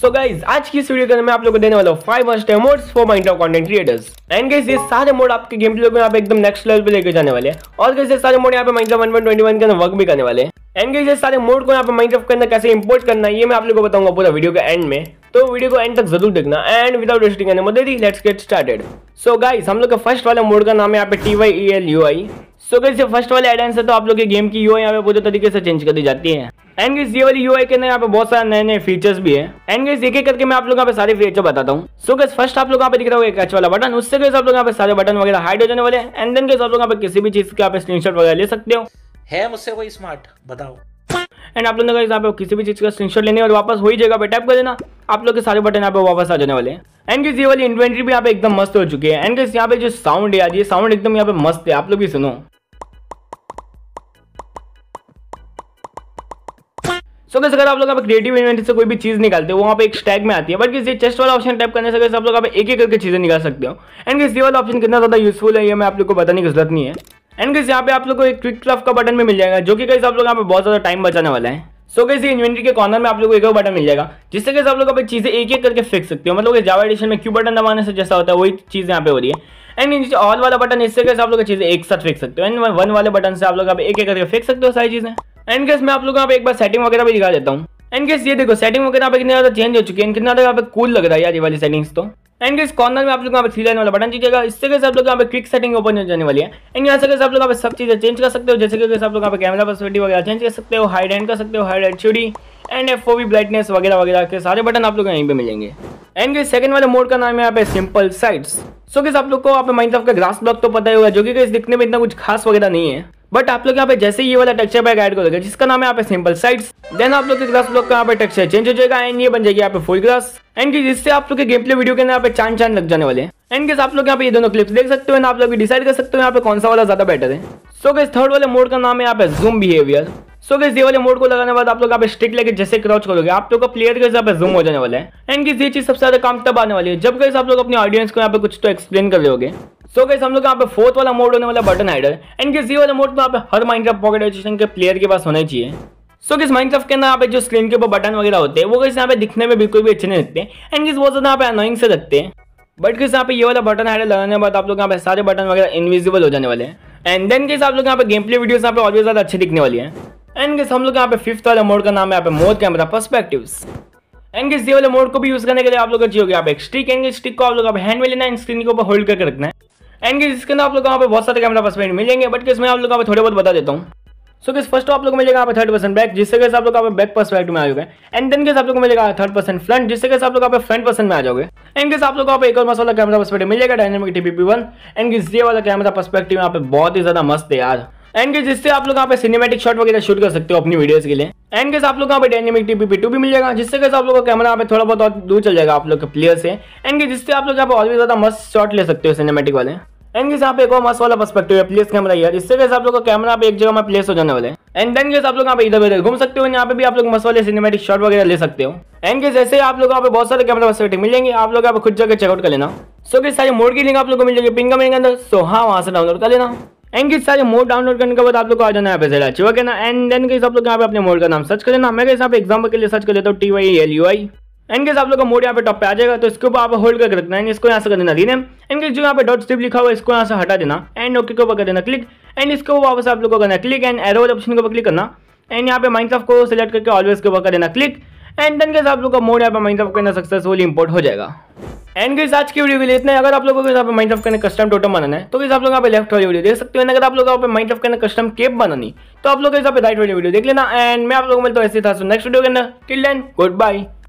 सो so guys आज की इस वीडियो के अंदर मैं आप लोगों को देने वाला हूँ five must mods for mind content creators and guys ये सारे मोड आपके गेम प्ले को आप एकदम नेक्स्ट लेवल पे लेके जाने वाले हैं और गाइज ये सारे मोड यहाँ पे माइंड वन ट्वेंटी वन के अंदर वर्क भी करने वाले हैं एंड गाइज ये सारे मोड को यहाँ पे माइंड के अंदर कैसे इंपोर्ट करना है ये मैं आप लोगों को बताऊंगा पूरा वीडियो के एंड में तो वीडियो को एंड तक जरूर देखना एंड विदाउट वेस्टिंग एनी मोदी let's get started so guys हम लोग का फर्स्ट वाला मोड का नाम है यहाँ पे T Y E L U I so guys ये फर्स्ट वाले एडेंस है तो आप लोग के गेम की यू आई यहाँ पे पूरे तरीके से चेंज कर दी जाती है एंड गेस ये वाली यूआई के अंदर यहाँ पे बहुत सारे नए नए फीचर्स भी है एंड गेस एक एक करके मैं आप लोग यहाँ पे सारे फीचर बताता हूँ सो गैस फर्स्ट आप लोग यहाँ पे दिख रहा होगा एक एच वाला बटन उससे गैस आप लोग यहाँ पे सारे बटन वगैरह हाइड हो जाने वाले एंड देन गैस आप लोग यहाँ पे किसी भी चीज के आप स्क्रीनशॉट वगैरह ले सकते हो है मुझसे कोई स्मार्ट बताओ एंड आप लोग यहाँ पे किसी भी चीज का स्क्रीन शॉट लेने और वापस हो ही जाएगा टैप कर देना आप लोग के सारे बटन यहाँ पे वापस आ जाने वाले एंड गेस ये वाली इन्वेंट्री भी यहाँ पे एकदम मस्त हो चुकी है एंड गेस यहाँ पे जो साउंड है ये साउंड एकदम यहाँ पे मस्त है आप लोग भी सुनो सो so, अगर आप लोग आप क्रिएटिव इन्वेंटरी से कोई भी चीज़ निकालते हो वहाँ पे एक स्टैग में आती है बट किसी चेस्ट वाला ऑप्शन टाइप करने से आप लोग आप एक एक करके चीज़ें निकाल सकते हो एंड किसी वाला ऑप्शन कितना ज़्यादा यूजफुल है ये मैं आप लोग को बताने की जरूरत नहीं है एंड किसी यहाँ पे आप लोग को एक क्विक क्लफ का बटन भी मिल जाएगा जो कि कैसे आप लोग यहाँ पे बहुत ज़्यादा टाइम बचाने वाला है सो कैसे इन्वेंट्री के कॉर्नर में आप लोग को एक और बटन मिल जाएगा जिससे कैसे आप लोग अपनी चीज़ें एक एक करके फेंक सकते हो मतलब जावा एडिशन में क्यू बटन दबाने से जैसा होता है वही चीज़ यहाँ पे हो रही है एंड नीचे ऑल वाला बटन इससे कैसे आप लोग चीज़ें एक साथ फेंक सकते हो एंड वन वाले बटन से आप लोग एक एक करके फेंक सकते हो सारी चीज़ें एंड गेस मैं आप लोगों को एक बार सेटिंग वगैरह भी दिखा देता हूँ एंड गेस ये देखो सेटिंग वगैरह पे कितना ज़्यादा चेंज हो चुकी है कितना ज़्यादा कूल लग रहा है यार ये वाली सेटिंग्स तो एंड गेस कॉर्नर में आप लोग यहाँ पे थ्री लाइन वाला बटन दीजिएगा इससे कैसे आप लोग यहाँ पे क्विक सेटिंग ओपन हो जाने वाली है एंड यहाँ से कैसे आप लोग यहाँ पे सब चीज़ें चेंज कर सकते हो जैसे कि आप लोग यहाँ पे कैमरा पर्सपेक्टिव वगैरह चेंज कर सकते हो हाइड हैंड कर सकते हो हाइड एड चूडी एंड एफ ब्राइटनेस वगैरह वगैरह के सारे बटन आप लोग यहीं पर मिलेंगे एंड गेस सेकंड वाले मोड का नाम है यहाँ पे सिंपल साइट्स सो so, किस आप लोग को आप माइंड का ग्रास ब्लॉक तो पता ही होगा जो कि इस दिखने में इतना कुछ खास वगैरह नहीं है बट आप लोग यहाँ पे जैसे ये वाला टेक्चर बैग एड करोगे जिसका नाम है यहाँ पे सिंपल साइड देन आप लोग ग्लास का यहाँ पे टेक्चर चेंज हो जाएगा एंड ये बन जाएगी यहाँ पे फुल ग्लास एंड जिससे आप लोग गेम प्ले वीडियो के अंदर यहाँ पे चांद चांद लग जाने वाले एंड गेस आप लोग यहाँ पे ये दोनों क्लिप्स देख सकते हो आप लोग डिसाइड कर सकते हो यहाँ पे कौन सा वाला ज्यादा बेटर है सो गेस थर्ड वाले मोड का नाम है यहाँ पे जूम बिहेवियर सो so, ये वाले मोड को लगाने बाद आप लोग पे स्टिक लेके जैसे क्रॉच करोगे आप लोग का प्लेयर के हिसाब से जूम हो जाने वाले एंड की ये चीज सबसे ज्यादा काम तब आने वाली है जब कैसे आप लोग अपने ऑडियंस को यहाँ पे कुछ तो एक्सप्लेन कर रहे सो गैस हम लोग यहाँ पे फोर्थ वाला मोड होने वाला बटन हाइडर एंड किसी वाला मोड तो आप हर माइनक्राफ्ट पॉकेट एजुकेशन के प्लेयर के पास होना चाहिए सो किस माइनक्राफ्ट के अंदर यहाँ पे जो स्क्रीन के ऊपर बटन वगैरह होते हैं वो किस यहाँ पे दिखने में बिल्कुल भी अच्छे नहीं लगते एंड किस बहुत ज्यादा यहाँ पे अनोइंग से लगते हैं बट किस यहाँ पे ये वाला बटन हाइडर लगाने के बाद आप लोग यहाँ पे सारे बटन वगैरह इनविजिबल हो जाने वाले हैं एंड देन किस आप लोग यहाँ पे गेम प्ले वीडियो यहाँ पे और भी ज्यादा अच्छे दिखने वाली है एंड किस हम लोग यहाँ पे फिफ्थ वाला मोड का नाम है यहाँ पे मोड कैमरा परस्पेक्टिव एंड किस ये वाले मोड को भी यूज करने के लिए आप लोग अच्छी होगी आप एक स्टिक एंड स्टिक को आप लोग हैंड में लेना है स्क्रीन के ऊपर होल्ड करके रखना है एंड गेज इसके अंदर आप लोग यहाँ पे बहुत सारे कैमरा पास मिल जाएंगे बट किस मैं आप लोग यहाँ पे थोड़े बहुत बता देता हूँ सो किस फर्स्ट आप लोग मिलेगा यहाँ पे थर्ड परसेंट बैक जिससे कैसे आप लोग यहाँ पे बैक परस्पेक्ट में आ जाएगा एंड देन के आप लोग मिलेगा थर्ड परसेंट फ्रंट जिससे कैसे आप लोग यहाँ पे फ्रंट परसेंट में आ जाओगे एंड किस आप लोग यहाँ पे एक और मसाला कैमरा परस्पेक्टिव मिलेगा डायनेमिक टीपीपी वन एंड किस ये वाला कैमरा पर्सपेक्टिव यहाँ पे बहुत ही ज्यादा मस्त है यार एंड के जिससे आप लोग यहाँ पे सिनेमेटिक शॉट वगैरह शूट कर सकते हो अपनी वीडियोस के लिए एंड के आप लोग यहाँ पे डायनेमिक टीपीपी टू भी मिल जाएगा जिससे कैसे आप लोग का कैमरा यहाँ पे थोड़ा बहुत दूर चल जाएगा आप लोग के प्लेयर से एंड के जिससे आप लोग यहाँ पे और भी ज्यादा मस्त शॉट ले सकते हो सिनेमेटिक वाले एंड यहाँ पे एक और मस्त वाला पर्सपेक्टिव है प्लेस कैमरा यार इससे कैसे आप लोग का कैमरा पे एक जगह में प्लेस हो जाने वाले एंड देन गेस आप लोग यहाँ पे इधर उधर घूम सकते हो यहाँ पे भी आप लोग मस्त वाले सिनेमेटिक शॉट वगैरह ले सकते हो एंड गेस ऐसे आप लोग यहाँ पे बहुत सारे कैमरा पर्सपेक्टिव मिल जाएंगे आप लोग यहाँ पे खुद जाकर चेकआउट कर लेना सो so, सारी मोड की लिंक आप लोग को मिल जाएगी पिंग का के अंदर सो हाँ वहाँ से डाउनलोड कर लेना एंड किस सारे मोड डाउनलोड करने के बाद आप लोग आ जाना है पेजेड अच्छी ओके ना एंड देन के आप लोग यहाँ पे अपने मोड का नाम सर्च कर लेना मेरे हिसाब एग्जाम्पल के लिए सर्च कर लेता हूँ T Y L U I in case आप लोग का मोड यहाँ पे टॉप पे आ जाएगा तो इसके ऊपर आप होल्ड करके रखना है इसको यहाँ से कर देना रीनेम इनकेस जो यहाँ पे डॉट स्टिप लिखा हुआ है इसको यहाँ से हटा देना एंड ओके के ऊपर कर देना क्लिक एंड इसके ऊपर वापस आप लोगों को करना क्लिक एंड एरो ऑप्शन के ऊपर क्लिक करना एंड यहाँ पे माइंड को सिलेक्ट करके ऑलवेज के ऊपर कर देना क्लिक एंड के साथ लोग का मोड यहाँ पर माइंड ऑफ करना सक्सेसफुली इंपोर्ट हो जाएगा एंड गई आज की वीडियो के लिए इतना अगर आप लोगों को यहाँ पे ऑफ करने कस्टम टोटम बनाना है तो गई आप लोग यहाँ पे लेफ्ट वाली वीडियो देख सकते हो अगर आप लोग यहाँ पे माइंड ऑफ करने कस्टम केप बनानी तो आप लोग यहाँ पे राइट वाली वीडियो देख लेना एंड मैं आप लोगों को मिलता हूँ ऐसे था नेक्स्ट वीडियो के अंदर टिल देन गुड बाई